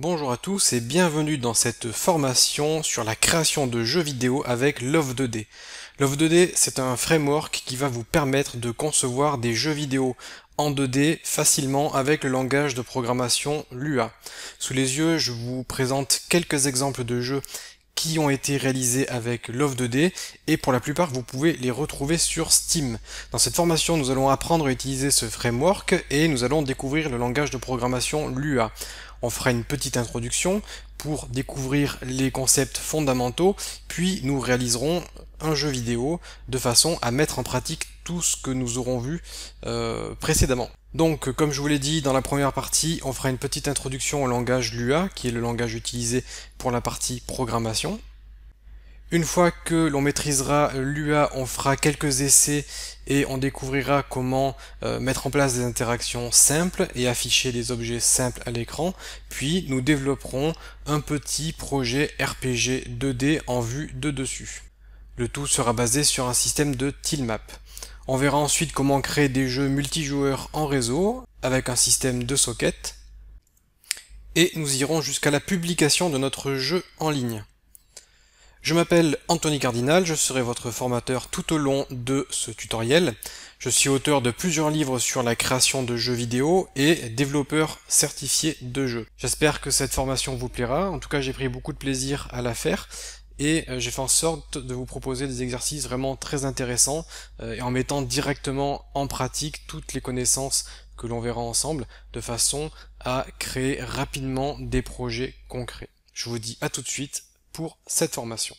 Bonjour à tous et bienvenue dans cette formation sur la création de jeux vidéo avec Love2D. Love2D, c'est un framework qui va vous permettre de concevoir des jeux vidéo en 2D facilement avec le langage de programmation Lua. Sous les yeux, je vous présente quelques exemples de jeux qui ont été réalisés avec Love 2D et pour la plupart vous pouvez les retrouver sur Steam. Dans cette formation nous allons apprendre à utiliser ce framework et nous allons découvrir le langage de programmation Lua. On fera une petite introduction pour découvrir les concepts fondamentaux puis nous réaliserons un jeu vidéo de façon à mettre en pratique tout ce que nous aurons vu euh, précédemment. Donc, euh, comme je vous l'ai dit dans la première partie, on fera une petite introduction au langage Lua, qui est le langage utilisé pour la partie programmation. Une fois que l'on maîtrisera l'UA, on fera quelques essais et on découvrira comment euh, mettre en place des interactions simples et afficher des objets simples à l'écran. Puis nous développerons un petit projet RPG 2D en vue de dessus. Le tout sera basé sur un système de tilemap. On verra ensuite comment créer des jeux multijoueurs en réseau avec un système de sockets. Et nous irons jusqu'à la publication de notre jeu en ligne. Je m'appelle Anthony Cardinal, je serai votre formateur tout au long de ce tutoriel. Je suis auteur de plusieurs livres sur la création de jeux vidéo et développeur certifié de jeux. J'espère que cette formation vous plaira, en tout cas j'ai pris beaucoup de plaisir à la faire et euh, j'ai fait en sorte de vous proposer des exercices vraiment très intéressants euh, et en mettant directement en pratique toutes les connaissances que l'on verra ensemble de façon à créer rapidement des projets concrets. Je vous dis à tout de suite pour cette formation.